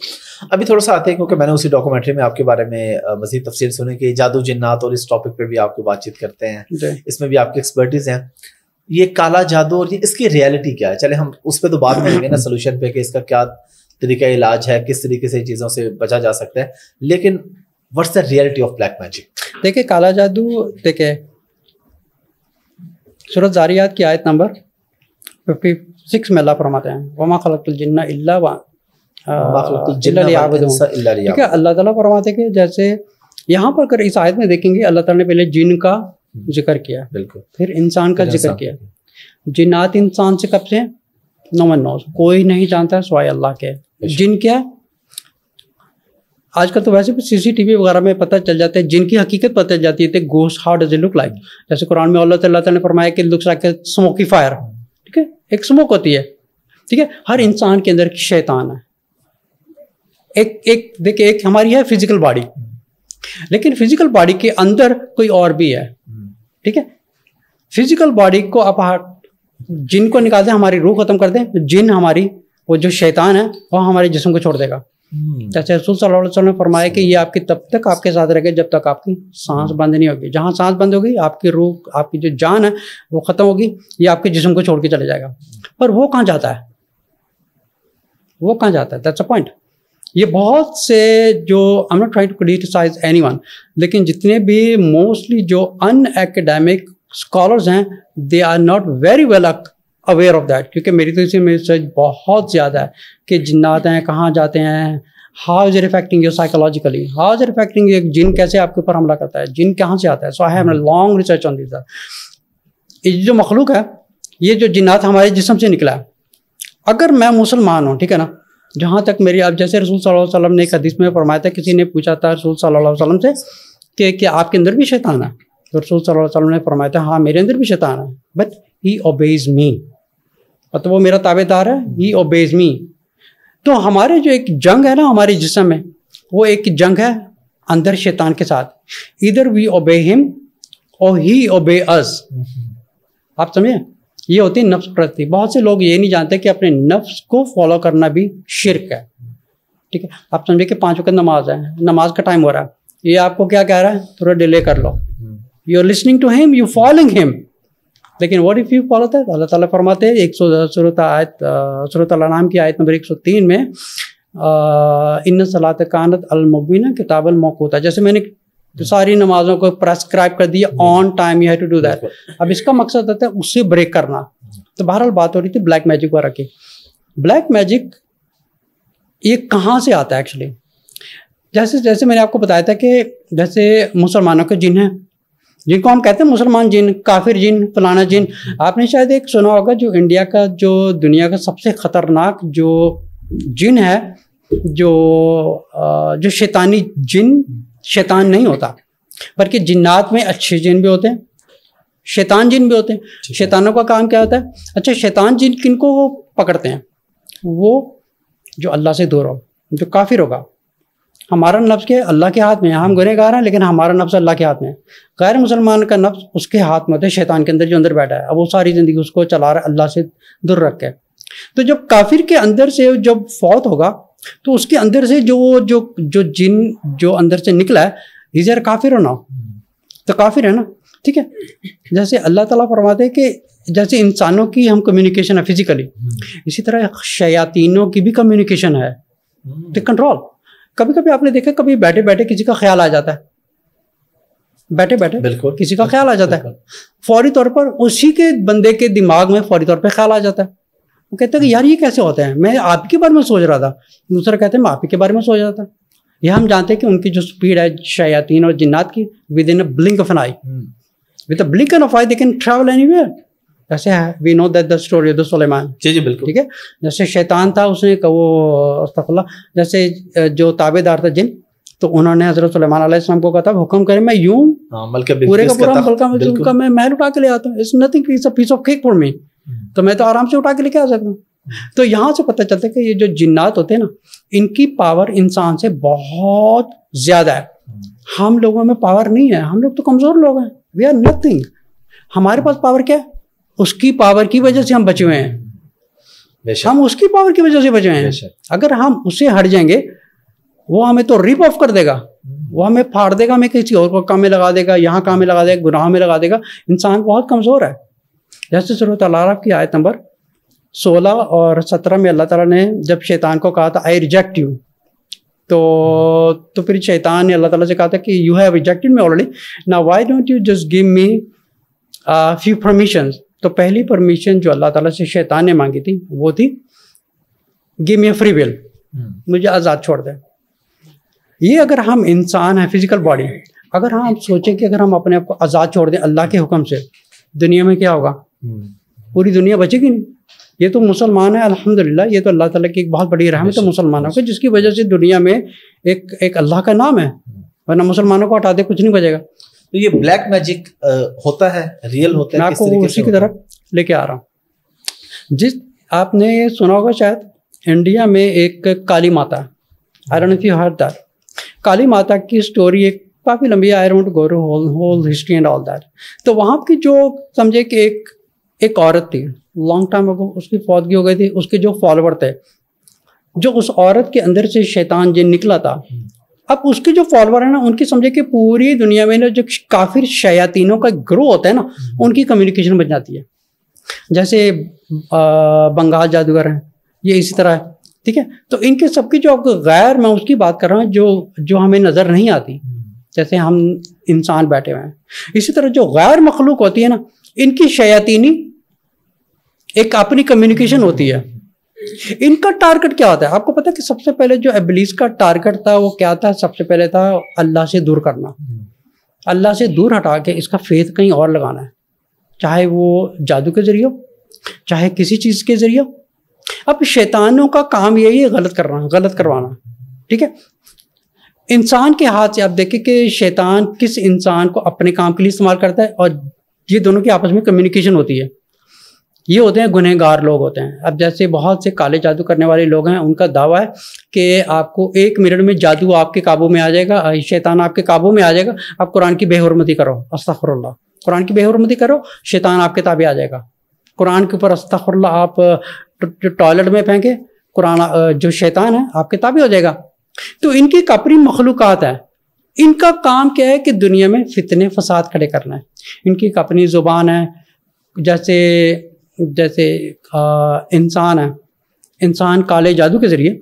अभी थोड़ा सा आते हैं क्योंकि मैंने उसी डॉक्यूमेंट्री में आपके बारे में मजीद तफसील सुने कि जादू जिन्नात और इस टॉपिक पे भी आपको बातचीत करते हैं इसमें भी आपकी एक्सपर्टीज हैं ये काला जादू और ये इसकी रियलिटी क्या है चले हम उस पर तो बात करेंगे ना सोल्यूशन पे कि इसका क्या तरीका इलाज है किस तरीके से चीज़ों से बचा जा सकता है लेकिन what's the reality of black magic देखिए काला जादू देखिए सूरत ज़ारियात की आयत नंबर फिफ्टी सिक्स में अल्लाह फरमाते हैं वमा खलतुलजन्ना इल्ला ठीक है अल्लाह ताला फरमाते हैं कि जैसे यहाँ पर अगर इस आयत में देखेंगे अल्लाह ताला ने पहले जिन का हम्म। जिक्र किया बिल्कुल फिर इंसान का जिक्र किया जिन्नात इंसान से कब से नौ नौ कोई नहीं जानता सवाई अल्लाह के जिन क्या है आजकल तो वैसे भी सीसीटीवी वगैरह में पता चल जाता है जिनकी हकीकत पता चल जाती है goes how does it look like जैसे कुरान में अल्लाह तला ने फरमाया कि लुक्स लाइक स्मोकी फायर ठीक है एक स्मोक होती है ठीक है हर इंसान के अंदर शैतान है एक एक देखिए एक हमारी है फिजिकल बॉडी लेकिन फिजिकल बॉडी के अंदर कोई और भी है ठीक है फिजिकल बॉडी को आप जिनको निकाल दें हमारी रूह ख़त्म कर दें जिन हमारी वो जो शैतान है वह हमारे जिसम को छोड़ देगा अच्छा सुसल अवलोकन فرمایا કે યે આપકી તબ તક આપકે સાથ રહેગા જબ તક આપકી શ્વાસ બંધ નહી હો ગઈ જહા શ્વાસ બંધ હો ગઈ આપકી રો આપકી જે જાન હે વો ખતમ હો ગઈ યે આપકે جسم કો છોડ કે ચલે જાયગા પર વો કહા જાતા હે વો કહા જાતા હે ધેટ્સ અ પોઈન્ટ યે બહોત સે જો I'm not trying to criticise anyone લેકિન jitne bhi mostly jo unacademic scholars hain they are not very well aware of that क्योंकि मेरी तो इसी रिसर्च बहुत ज़्यादा है कि जिन्नात हैं कहाँ जाते हैं how is affecting you psychologically how is affecting you जिन कैसे आपके ऊपर हमला करता है जिन कहाँ से आता है सो आई है लॉन्ग रिसर्च ऑन दिस ये जो मखलूक है ये जो जिन्नात हमारे जिसम से निकला है अगर मैं मुसलमान हूँ ठीक है ना जहाँ तक मेरी आप जैसे रसूल सल्लल्लाहु वसल्लम ने एक हदीस में फरमाया था किसी ने पूछा था रसूल सल अलैहि वसल्लम से कि क्या आपके अंदर भी शैतान है तो रसूल सल्लल्लाहु वसल्लम ने फरमाया था हाँ मेरे अंदर भी शैतान है बट ही ओबेज मी तो वो मेरा ताबेदार है ही ओबेज मी तो हमारे जो एक जंग है ना हमारे जिसम में वो एक जंग है अंदर शैतान के साथ इधर वी ओबे हिम और ही ओबे अस आप समझे ये होती है नफ्स प्रति बहुत से लोग ये नहीं जानते कि अपने नफ्स को फॉलो करना भी शिरक है ठीक है आप समझे कि पाँच वक्त नमाज है नमाज का टाइम हो रहा है ये आपको क्या कह रहा है थोड़ा डिले कर लो you are listening to him you following him लेकिन what if you follow that अल्लाह ताला फरमाते हैं एक सौ सूरत आयत नाम की आयत नंबर एक सौ तीन में इन सलात कानत अलमबीना किताब अलमौकूता जैसे मैंने सारी नमाजों को प्रेस्क्राइब कर दिया on time you have to do that अब इसका मकसद होता है उससे ब्रेक करना तो बहरहाल बात हो रही थी ब्लैक मैजिक वगैरह की ब्लैक मैजिक ये कहाँ से आता है एक्चुअली जैसे जैसे मैंने आपको बताया था कि जैसे मुसलमानों के जिन हैं जिनको हम कहते हैं मुसलमान जिन काफिर जिन फलाना जिन आपने शायद एक सुना होगा जो इंडिया का जो दुनिया का सबसे ख़तरनाक जो जिन है जो जो शैतानी जिन शैतान नहीं होता बल्कि जिन्नात में अच्छे जिन भी होते हैं शैतान जिन भी होते हैं शैतानों का काम क्या होता है अच्छा शैतान जिन किन को पकड़ते हैं वो जो अल्लाह से दूर हो जो काफिर होगा हमारा नफ्स के अल्लाह के हाथ में है हम गुनहगार हैं लेकिन हमारा नफ्स अल्लाह के हाथ में है गैर मुसलमान का नफ्स उसके हाथ में होता है शैतान के अंदर जो अंदर बैठा है अब वो सारी ज़िंदगी उसको चला रहा है अल्लाह से दूर रख के तो जब काफिर के अंदर से जब फौत होगा तो उसके अंदर से जो जो जो जिन जो अंदर से निकला है इजर काफिर हो ना तो काफिर है ना ठीक है जैसे अल्लाह ताला फरमाते हैं कि जैसे इंसानों की हम कम्युनिकेशन है फिजिकली हम्म। इसी तरह शयातीनों की भी कम्युनिकेशन है द हम्म। कंट्रोल कभी कभी आपने देखा कभी बैठे बैठे किसी का ख्याल आ जाता है बैठे बैठे बिल्कुल किसी का ख्याल आ जाता है फौरी तौर पर उसी के बंदे के दिमाग में फौरी तौर पर ख्याल आ जाता है वो कहते हैं कि यार ये कैसे होते हैं मैं आपके बारे में सोच रहा था दूसरा कहते हैं मैं आपके बारे में सोच रहा था यह हम जानते हैं कि उनकी जो स्पीड है शयातीन और जिन्नात की within a blink of an eye with a blink of eye they can travel any जैसे we know that the story of Sulaiman जी जी बिल्कुल ठीक है जैसे शैतान था उसने वो अस्तफल्ला जैसे जो ताबेदार था जिन तो उन्होंने हजरत सलेमान को कहा था हुक्म करें मैं यूं हाँ, पूरे का पूरा मलका का मैं महल उठा के ले आता हूँ it's nothing piece of cake for me तो मैं तो आराम से उठा के लेके आ सकता हूँ तो यहाँ से पता चलता है कि ये जो जिन्नात होते हैं ना इनकी पावर इंसान से बहुत ज़्यादा है हम्म। हम लोगों में पावर नहीं है हम लोग तो कमज़ोर लोग हैं वी आर नथिंग हमारे पास पावर क्या है उसकी पावर की वजह से हम बचे हुए हैं हम उसकी पावर की वजह से बचे हुए हैं अगर हम उसे हट जाएंगे वो हमें तो रिप ऑफ कर देगा वो हमें फाड़ देगा हमें किसी और को काम में लगा देगा यहाँ काम में लगा देगा गुनाह में लगा देगा इंसान बहुत कमज़ोर है जैसे सूरत तब की आयत नंबर सोलह और सत्रह में अल्लाह ताला ने जब शैतान को कहा था आई रिजेक्ट यू तो तो फिर शैतान ने अल्लाह ताला से कहा था कि you have rejected me already ना why don't you just give me few permissions तो पहली परमिशन जो अल्लाह ताला से शैतान ने मांगी थी वो थी गिव मी फ्री विल मुझे आज़ाद छोड़ दे ये अगर हम इंसान हैं फिजिकल बॉडी अगर हम सोचें कि अगर हम अपने आप को आज़ाद छोड़ दें अल्लाह के हुक्म से दुनिया में क्या होगा हम्म। पूरी दुनिया बचेगी नहीं ये तो मुसलमान है अल्हम्दुलिल्लाह ये तो अल्लाह ताला की एक बहुत बड़ी रहमत है मुसलमानों की जिसकी वजह से दुनिया में एक एक अल्लाह का नाम है हम्म। वरना मुसलमानों को हटा दे कुछ नहीं बचेगा तो ये ब्लैक मैजिक होता है रियल होता है मैं आपको उसी की तरफ लेके आ रहा हूँ जिस आपने सुना होगा शायद इंडिया में एक काली माता आयरन की हरदार काली माता की स्टोरी एक काफ़ी लंबी आयर गोर whole whole history and all that तो वहाँ की जो समझे कि एक एक औरत थी लॉन्ग टाइम अगो उसकी फौतगी हो गई थी उसके जो फॉलोअर थे जो उस औरत के अंदर से शैतान जिन निकला था अब उसके जो फॉलोअर है ना उनकी समझे कि पूरी दुनिया में ना जो काफी शयातीनों का ग्रो होता है ना हम्म। उनकी कम्युनिकेशन बन जाती है जैसे बंगाल जादूगर हैं ये इसी तरह है ठीक है तो इनके सबकी जो गैर मैं उसकी बात कर रहा हूँ जो जो हमें नज़र नहीं आती हम्म। जैसे हम इंसान बैठे हुए हैं इसी तरह जो गैर मखलूक होती है ना इनकी शयातीनी एक अपनी कम्युनिकेशन होती है इनका टारगेट क्या होता है आपको पता है कि सबसे पहले जो एबलीस का टारगेट था वो क्या था सबसे पहले था अल्लाह से दूर करना अल्लाह से दूर हटा के इसका फेथ कहीं और लगाना है चाहे वो जादू के जरिए चाहे किसी चीज़ के जरिए अब शैतानों का काम यही है गलत करना गलत करवाना ठीक है इंसान के हाथ से आप देखें कि शैतान किस इंसान को अपने काम के लिए इस्तेमाल करता है और ये दोनों की आपस में कम्युनिकेशन होती है ये होते हैं गुनहगार लोग होते हैं अब जैसे बहुत से काले जादू करने वाले लोग हैं उनका दावा है कि आपको एक मिनट में जादू आपके काबू में आ जाएगा शैतान आपके काबू में आ जाएगा आप कुरान की बेहरमती करो अस्तफरल्ला कुरान की बेहरमती करो शैतान आपके ताबे आ जाएगा कुरान के ऊपर अस्तफरल्ला आप टॉयलेट में फेंके कुरान जो शैतान है आपके ताबे हो जाएगा तो इनकी कपरी मखलूक़ात है इनका काम क्या है कि दुनिया में फितने फसाद खड़े करना है इनकी अपनी ज़ुबान है जैसे जैसे इंसान है इंसान काले जादू के ज़रिए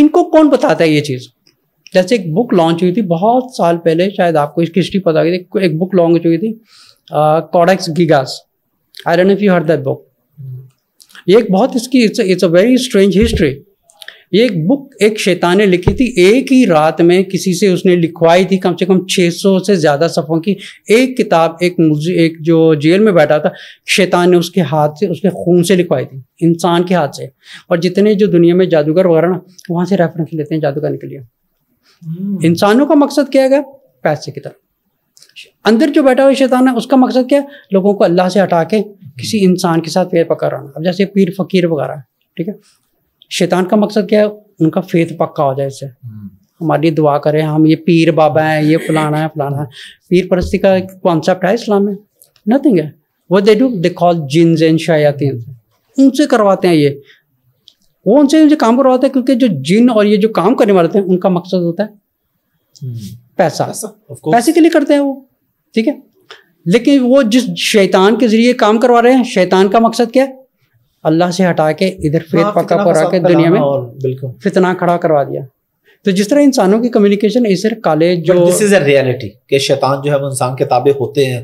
इनको कौन बताता है ये चीज़ जैसे एक बुक लॉन्च हुई थी बहुत साल पहले शायद आपको इसकी हिस्ट्री पता होगी थी एक बुक लॉन्च हुई थी Codex Gigas I don't if you heard that book ये एक बहुत इसकी it's it's a very strange history एक बुक एक शैतान ने लिखी थी एक ही रात में किसी से उसने लिखवाई थी कम से कम 600 से ज़्यादा सफ़ों की एक किताब एक एक जो जेल में बैठा था शैतान ने उसके हाथ से उसके खून से लिखवाई थी इंसान के हाथ से और जितने जो दुनिया में जादूगर वगैरह ना वहाँ से रेफरेंस लेते हैं जादूगर के लिए hmm. इंसानों का मकसद क्या है पैसे की तरफ अंदर जो बैठा हुआ शैतान है उसका मकसद क्या है लोगों को अल्लाह से हटा के किसी इंसान के साथ पेड़ पकड़ाना अब जैसे पीर फकीर वगैरह ठीक है शैतान का मकसद क्या है उनका फेथ पक्का हो जाए इससे हम्म। हमारी दुआ करें हम ये पीर बाबा हैं ये फलाना है फलाना है पीर परस्ती का एक कॉन्सेप्ट है इस्लाम में नथिंग है वो they do they call jinns and शायातीन उनसे करवाते हैं ये वो उनसे उनसे काम करवाते हैं क्योंकि जो जिन और ये जो काम करने वाले थे उनका मकसद होता है हम्म। पैसा पैसे के लिए करते हैं वो ठीक है लेकिन वो जिस शैतान के जरिए काम करवा रहे हैं शैतान का मकसद क्या है अल्लाह से हटा के इधर फेद पक्का पड़ा के दुनिया में बिल्कुल फितना खड़ा करवा दिया तो जिस तरह इंसानों की कम्युनिकेशन इस काले जो दिस इज अ रियलिटी के शैतान जो है वो इंसान के ताबे होते हैं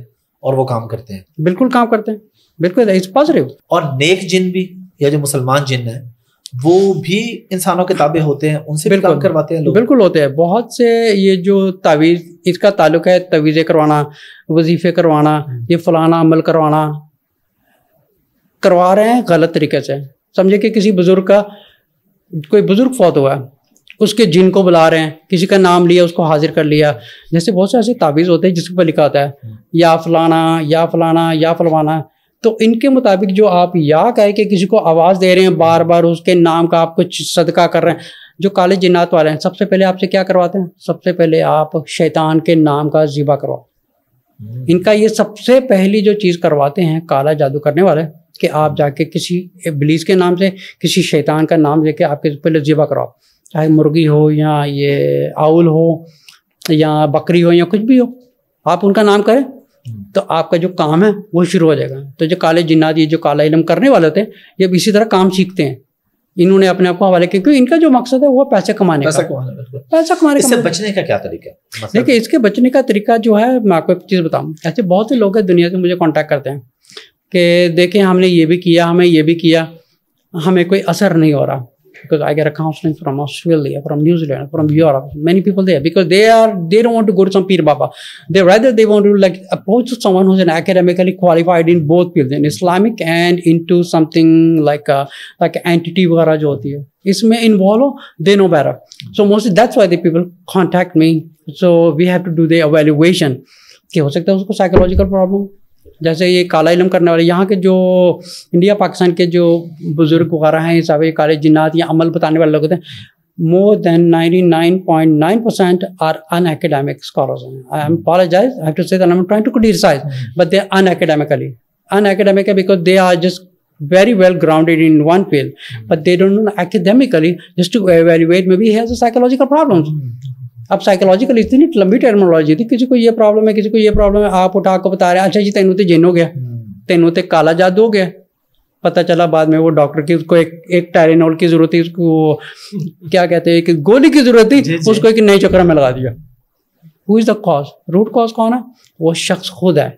और वो काम करते हैं बिल्कुल काम करते हैं बिल्कुल इट्स पॉजिटिव और नेक जिन भी या जो मुसलमान जिन है वो भी इंसानों के ताबे होते हैं उनसे भी काम करवाते हैं लोग बिल्कुल होते हैं बहुत से ये जो तावीज़ इसका ताल्लुक है तवीज़े करवाना वजीफ़े करवाना ये फलाना अमल करवाना करवा रहे हैं गलत तरीके से समझे कि किसी बुज़ुर्ग का कोई बुज़ुर्ग फौत हुआ है उसके जिन को बुला रहे हैं किसी का नाम लिया उसको हाजिर कर लिया जैसे बहुत से ऐसे ताबीज़ होते हैं जिसके ऊपर लिखा होता है या फलाना या फलाना या फलवाना तो इनके मुताबिक जो आप या कह के किसी को आवाज़ दे रहे हैं बार बार उसके नाम का आप कुछ सदका कर रहे हैं जो काले जिन्नात वाले हैं सबसे पहले आपसे क्या करवाते हैं सबसे पहले आप शैतान के नाम का ज़िबा करवाओ हम्म। इनका ये सबसे पहली जो चीज़ करवाते हैं काला जादू करने वाले कि आप जाके किसी बिलीस के नाम से किसी शैतान का नाम लेके आपके पहले ज़िबा कराओ चाहे मुर्गी हो या ये आउल हो या बकरी हो या कुछ भी हो आप उनका नाम करें हम्म। तो आपका जो काम है वो शुरू हो जाएगा तो जो काले जिन्नात ये जो काला इलम करने वाले थे ये इसी तरह काम सीखते हैं इन्होंने अपने आप को हवाले किया क्योंकि इनका जो मकसद है वो पैसे कमाने पैसा का पैसा कमाने इससे मतलब- बचने का क्या तरीका मतलब देखिए इसके बचने का तरीका जो है मैं आपको एक चीज़ बताऊँ ऐसे बहुत से लोग हैं दुनिया से मुझे कॉन्टैक्ट करते हैं कि देखें हमने ये भी किया हमें ये भी किया हमें कोई असर नहीं हो रहा because I get a counselling Australia from New Zealand from Europe many people there because they are they want to go some पीर बाबा they rather they want to like approach someone who's an academically qualified in both field in Islamic and in to something like like entity वगैरह जो होती है इसमें involve हो they know बैर so mostly that's why the people contact me so we have to do the evaluation कि हो सकता है उसको साइकोलॉजिकल प्रॉब्लम जैसे ये काला इलम करने वाले यहाँ के जो इंडिया पाकिस्तान के जो बुज़ुर्ग वगैरह हैं हिसाब काले जिन्नात या अमल बताने वाले लोग होते हैं more than ninety nine point nine percent are unacademic scholars unacademic because they are just very well grounded in one field but they don't know academically just to very wait maybe has psychological problem अब psychological इतनी लंबी terminology थी किसी को ये problem है किसी को ये प्रॉब्लम है आप उठा को बता रहे अच्छा जी तेनों तो जिन हो गया हम्म। तेनों तो काला जादू हो गया पता चला बाद में वो डॉक्टर की उसको एक एक टायरेनोल की जरूरत थी उसको क्या कहते हैं एक गोली की जरूरत थी उसको एक नए चक्र में लगा दिया who is the cause root cause कौन है वो शख्स खुद है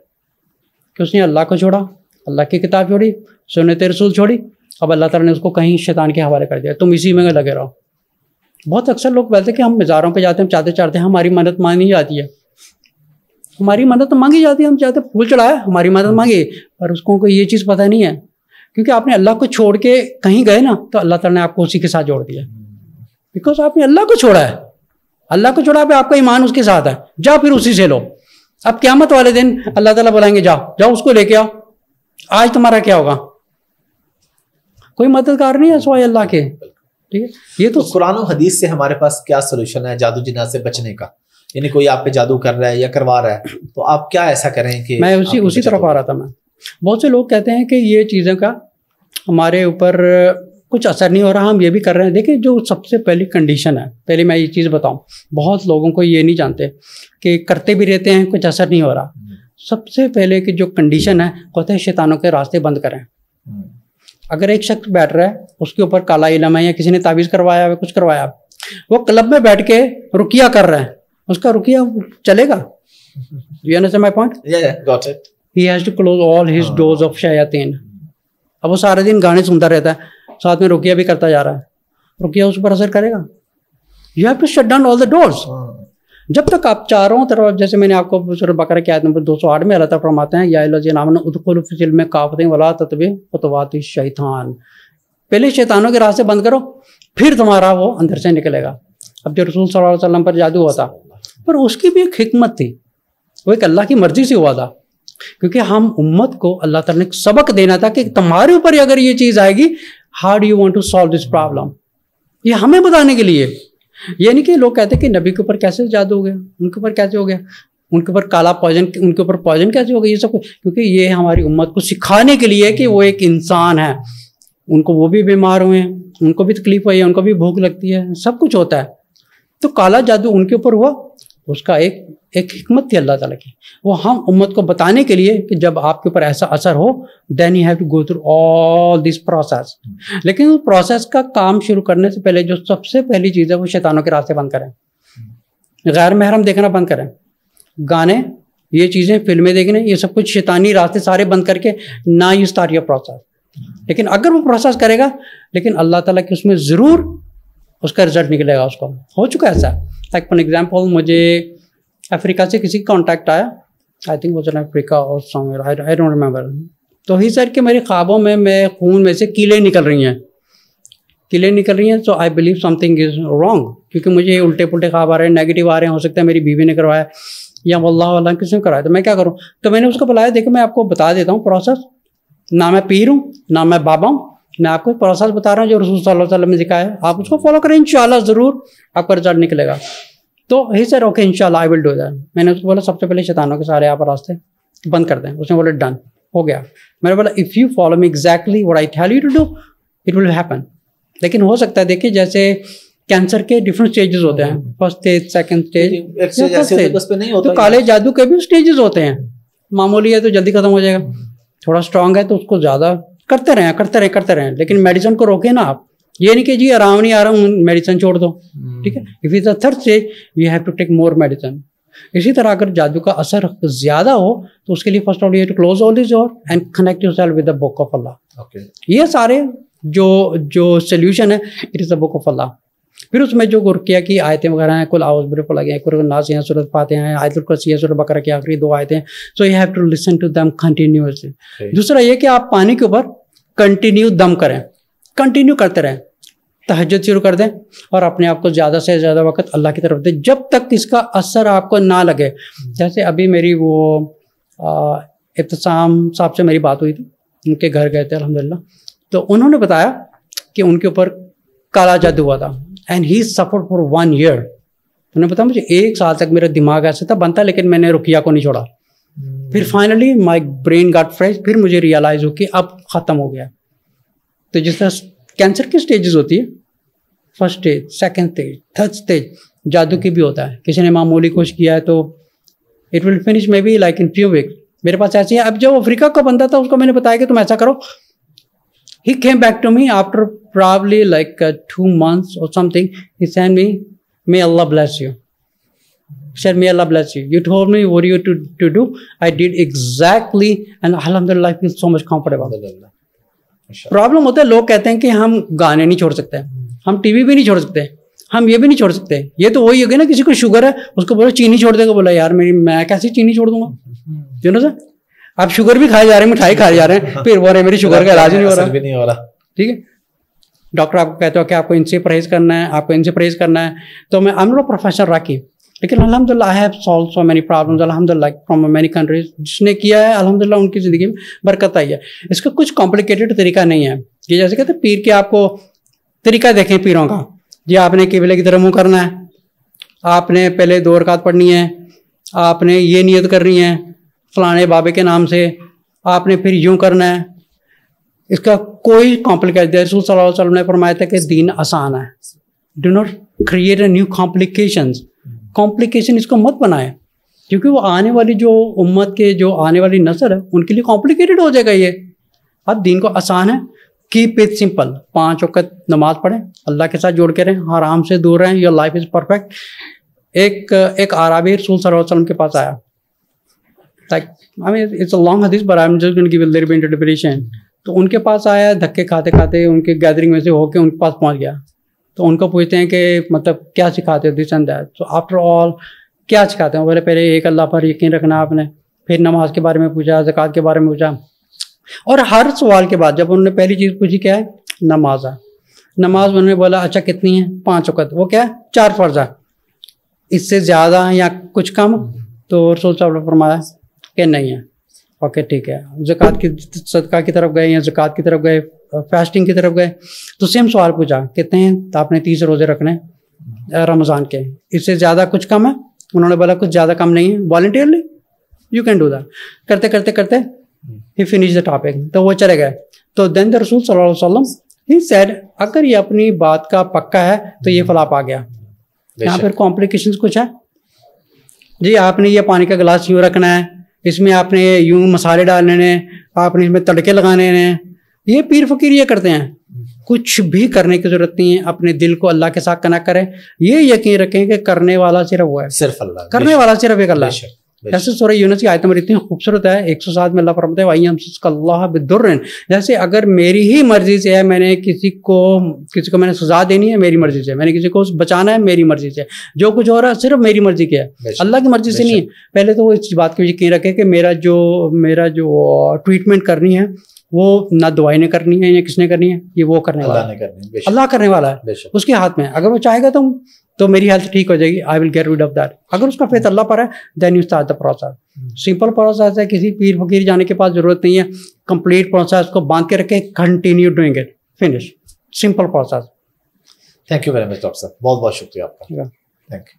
कि उसने अल्लाह को छोड़ा अल्लाह की किताब छोड़ी सुनत रसूल छोड़ी अब अल्लाह तला ने उसको कहीं शैतान के हवाले कर दिया तुम इसी में लगे रहो बहुत अक्सर लोग बोलते हैं कि हम मज़ारों पे जाते हैं चाहते चाहते हैं हमारी मदद मांगी जाती है हमारी मदद तो मांगी जाती है हम चाहते फूल चढ़ाए हमारी मदद मांगी पर उसको कोई ये चीज़ पता नहीं है क्योंकि आपने अल्लाह को छोड़ के कहीं गए ना तो अल्लाह तला ने आपको उसी के साथ जोड़ दिया बिकॉज आपने अल्लाह को छोड़ा है अल्लाह को छोड़ा पे आपका ईमान उसके साथ है जा फिर उसी से लो अब क्यामत वाले दिन अल्लाह ताला बुलाएंगे जाओ जाओ उसको लेके आओ आज तुम्हारा क्या होगा कोई मददगार नहीं है सवाई अल्लाह के ठीक है ये तो कुरान और हदीस से हमारे पास क्या सोल्यूशन है जादू जिना से बचने का यानी कोई आप पे जादू कर रहा है या करवा रहा है तो आप क्या ऐसा करें कि मैं उसी उसी तरफ आ रहा था मैं बहुत से लोग कहते हैं कि ये चीज़ों का हमारे ऊपर कुछ असर नहीं हो रहा हम ये भी कर रहे हैं देखिए जो सबसे पहली कंडीशन है पहले मैं ये चीज़ बताऊं बहुत लोगों को ये नहीं जानते कि करते भी रहते हैं कुछ असर नहीं हो रहा हम्म। सबसे पहले की जो कंडीशन है कहते हैं शैतानों के रास्ते बंद करें हम्म। अगर एक शख्स बैठ रहा है उसके ऊपर काला इलम है या किसी ने ताबीज़ करवाया है कुछ करवाया वो क्लब में बैठ के रुकिया कर रहा है उसका रुकिया चलेगा you understand my point got it he has to close all his of शयातीन अब वो सारे दिन गाने सुनता रहता है साथ में रुकिया भी करता जा रहा है रुकिया उस पर असर करेगा you have to shut down all the doors जब तक आप चारों तरफ जैसे मैंने आपको बकर के आयत नंबर दो सौ आठ में अल्लाह फरमाते हैं याजिल में कावतें वला ततवे फतवात शैतान पहले शैतानों के रास्ते बंद करो फिर तुम्हारा वो अंदर से निकलेगा अब जो रसूल सल्लल्लाहु पर जादू हुआ था पर उसकी भी एक हिकमत थी वो एक अल्लाह की मर्ज़ी से हुआ था क्योंकि हम उम्मत को अल्लाह तला ने सबक देना था कि तुम्हारे ऊपर अगर ये चीज़ आएगी how do you want to solve this problem ये हमें बताने के लिए ये नहीं कि लोग कहते कि नबी के ऊपर कैसे जादू हो गया उनके ऊपर कैसे हो गया उनके ऊपर काला पॉइजन उनके ऊपर पॉइजन कैसे हो गया ये सब क्योंकि ये हमारी उम्मत को सिखाने के लिए कि वो एक इंसान है उनको वो भी बीमार हुए हैं उनको भी तकलीफ हुई है उनको भी भूख लगती है सब कुछ होता है तो काला जादू उनके ऊपर हुआ उसका एक एक हमत थी अल्लाह ताला की वो हम उम्मत को बताने के लिए कि जब आपके ऊपर ऐसा असर हो then you have to go through all this process लेकिन उस प्रोसेस का काम शुरू करने से पहले जो सबसे पहली चीज़ है वो शैतानों के रास्ते बंद करें गैर महरम देखना बंद करें गाने ये चीज़ें फिल्में देखने ये सब कुछ शैतानी रास्ते सारे बंद करके ना यू स्टार्ट योर प्रोसेस लेकिन अगर वो प्रोसेस करेगा लेकिन अल्लाह ताला की उसमें ज़रूर उसका रिजल्ट निकलेगा उसको हो चुका है ऐसा लाइक फॉर एग्जाम्पल मुझे अफ्रीका से किसी का कॉन्टैक्ट आया आई थिंक वो अफ्रीका और आई डोंट रिमेंबर तो ही सर कि मेरे ख्वाबों में मैं खून में से कीले निकल रही हैं कीले निकल रही हैं so I believe something is wrong क्योंकि मुझे उल्टे पुलटे ख्वाब आ रहे हैं नेगेटिव आ रहे हैं हो सकता है मेरी बीवी ने करवाया या वल्ला किसी किसने कराया तो मैं क्या करूँ तो मैंने उसको बुलाया देखो मैं आपको बता देता हूँ प्रोसेस ना मैं पीर हूँ ना मैं बाबा हूँ मैं आपको प्रोसेस बता रहा हूँ जो रसूल सल्लल्लाहु ने सिखाया है आप उसको फॉलो करें इंशाल्लाह ज़रूर आपका रिजल्ट निकलेगा तो ही सर ओके इंशाल्लाह आई विल डू दैट मैंने उसको बोला सबसे पहले शैतानों के सारे आप रास्ते बंद कर दें उसने बोला डन हो गया मैंने बोला if you follow me exactly what I tell you to do it will happen लेकिन हो सकता है देखिए जैसे कैंसर के डिफरेंट स्टेजेस होते हैं फर्स्ट स्टेज सेकंड स्टेज तो, तो काले जादू के भी स्टेजेस होते हैं मामूली है तो जल्दी खत्म हो जाएगा थोड़ा स्ट्रांग है तो उसको ज़्यादा करते रहें करते रहे करते रहें लेकिन मेडिसिन को रोके ना आप ये नहीं कि जी आराम नहीं आ रहा हूँ मेडिसिन छोड़ दो हम्म। ठीक है if is the third stage you have to take more medicine इसी तरह अगर जादू का असर ज़्यादा हो तो उसके लिए first of you to close all this और and connect yourself with the book of Allah ये सारे जो जो सोल्यूशन है it is the book of Allah फिर उसमें जो गुर किया कि आयतें वगैरह हैं कुल आउज बिल्कुल लगे हैं कुल नाज हैं सूरत पाते हैं आयतुल कसी है सूरत बकरा की आखिरी दो आयतें so you have to listen to them continuously दूसरा ये कि आप पानी के ऊपर कंटिन्यू दम करें कंटिन्यू करते रहें तहजद शुरू कर दें और अपने आप को ज़्यादा से ज़्यादा वक्त अल्लाह की तरफ दें जब तक इसका असर आपको ना लगे जैसे अभी मेरी वो इब्तसाम साहब से मेरी बात हुई थी उनके घर गए थे अलहमदिल्ला तो उन्होंने बताया कि उनके ऊपर काला जादू हुआ था and he suffer for one year उन्होंने बताया मुझे एक साल तक मेरा दिमाग ऐसे था बनता लेकिन मैंने रुकिया को नहीं छोड़ा फिर finally my brain got fresh फिर मुझे रियलाइज़ हो कि अब ख़त्म हो गया तो जिस तरह कैंसर की स्टेजेस होती है first stage second stage third stage जादू की भी होता है किसी ने मामूली कोशिश किया है तो it will finish maybe like in few week मेरे पास ऐसे है अब जब अफ्रीका का बंदा था उसको मैंने बताया कि तुम ऐसा करो he came back to me after probably like two months और something he sent me may Allah bless you said, May Allah bless you. You told me what you to, to do. I did exactly. And Alhamdulillah, I feel so much comfortable. Problem होता है लोग कहते हैं कि हम गाने नहीं छोड़ सकते हम टीवी भी नहीं छोड़ सकते हम ये भी नहीं छोड़ सकते ये तो वही हो गया ना किसी को शुगर है उसको बोला चीनी छोड़ देगा तो बोला यार मेरी मैं कैसे चीनी छोड़ दूंगा यू नो सर आप शुगर भी खाए जा रहे हैं मिठाई खाए जा रहे हैं फिर बोल रहे मेरी शुगर का इलाज नहीं हो रहा नहीं ठीक है डॉक्टर आपको कहते हो कि आपको इनसे परहेज करना है आपको इनसे परहेज करना है तो मैं हम लोग नॉट प्रोफेसर राकिब लेकिन अलहमदिल्ला I have solve so many problems अलहमदिल्ला फ्रॉम मेनी कंट्रीज जिसने किया है अलहमदिल्ला उनकी ज़िंदगी में बरकत आई है इसका कुछ कॉम्प्लिकेटेड तरीका नहीं है ये जैसे कहते पीर के आपको तरीका देखें पीरों का जी आपने केबले की तरह मुँह करना है आपने पहले दो रकात पढ़नी है आपने ये नियत करनी है फलाने बाबे के नाम से आपने फिर यूँ करना है इसका कोई कॉम्प्लिकेट रसूल सल्लल्लाहु अलैहि वसल्लम ने फरमाया था कि दीन आसान है do not create a new complications complication इसको मत बनाए क्योंकि वो आने वाली जो उम्मत के जो आने वाली नसर है उनके लिए कॉम्प्लिकेटेड हो जाएगा ये अब दीन को आसान है कीप इट सिंपल पाँच वक्त नमाज पढ़ें अल्लाह के साथ जोड़ के रहें आराम से दूर रहें योर लाइफ इज़ परफेक्ट एक एक आराबी रसूल सल्लम के पास आया लॉन्ग हदीस I am just give little तो उनके पास आया धक्के खाते खाते उनके गैदरिंग में से होके उनके पास पहुंच गया तो उनको पूछते हैं कि मतलब क्या सिखाते हो दिस एंड दैट तो आफ्टर ऑल क्या सिखाते हैं बोले पहले एक अल्लाह पर यकीन रखना आपने फिर नमाज के बारे में पूछा जक़ात के बारे में पूछा और हर सवाल के बाद जब उन्होंने पहली चीज़ पूछी क्या है नमाज है नमाज उन्होंने बोला अच्छा कितनी है पाँच वक़्त वो क्या है चार फर्ज है इससे ज़्यादा या कुछ कम तो रसूल साहब ने फरमाया कि नहीं है ओके ठीक है जक़ात की सदका की तरफ गए या ज़क़़त की तरफ गए फास्टिंग की तरफ गए तो सेम सवाल पूछा कितने हैं तो आपने तीस रोजे रखने रमज़ान के इससे ज़्यादा कुछ कम है उन्होंने बोला कुछ ज़्यादा कम नहीं है voluntarily you can do that करते करते करते ही फिनिश द टॉपिक तो वो चले गए तो देन द रसूल सल्लम ही सैड अगर ये अपनी बात का पक्का है तो ये फलाप आ गया यहाँ पर कॉम्प्लिकेशन कुछ है जी आपने ये पानी का गिलास यूँ रखना है इसमें आपने यूं मसाले डालने हैं आपने इसमें तड़के लगाने हैं ये पीर फकीर ये करते हैं कुछ भी करने की जरूरत नहीं है अपने दिल को अल्लाह के साथ कनेक्ट करें ये यकीन रखें कि करने वाला सिर्फ वो है सिर्फ अल्लाह करने वाला सिर्फ एक अल्लाह जैसे सूर्य यूनस की आयत नंबर इतनी खूबसूरत है एक सौ सात में अल्लाह फरमते अल्लाह बिदुर्रन जैसे अगर मेरी ही मर्जी से है मैंने किसी को किसी को मैंने सजा देनी है मेरी मर्जी से मैंने किसी को बचाना है मेरी मर्जी से जो कुछ हो रहा है सिर्फ मेरी मर्जी की है अल्लाह की मर्जी से नहीं है पहले तो वो इस बात को यकीन रखे कि मेरा जो मेरा जो ट्रीटमेंट करनी है वो ना दुआई ने करनी है या किसने करनी है ये वो करने वाला है अल्लाह करने वाला है उसके हाथ में अगर वो चाहेगा तुम तो, तो मेरी हेल्थ ठीक हो जाएगी I will get rid of that अगर उसका फेथ अल्लाह पर है then you start the process simple process है किसी पीर फकीर जाने के पास जरूरत नहीं है कंप्लीट प्रोसेस को बांध के रखे continue doing it finish simple process thank you very much doctor साहब बहुत बहुत शुक्रिया आपका थैंक यू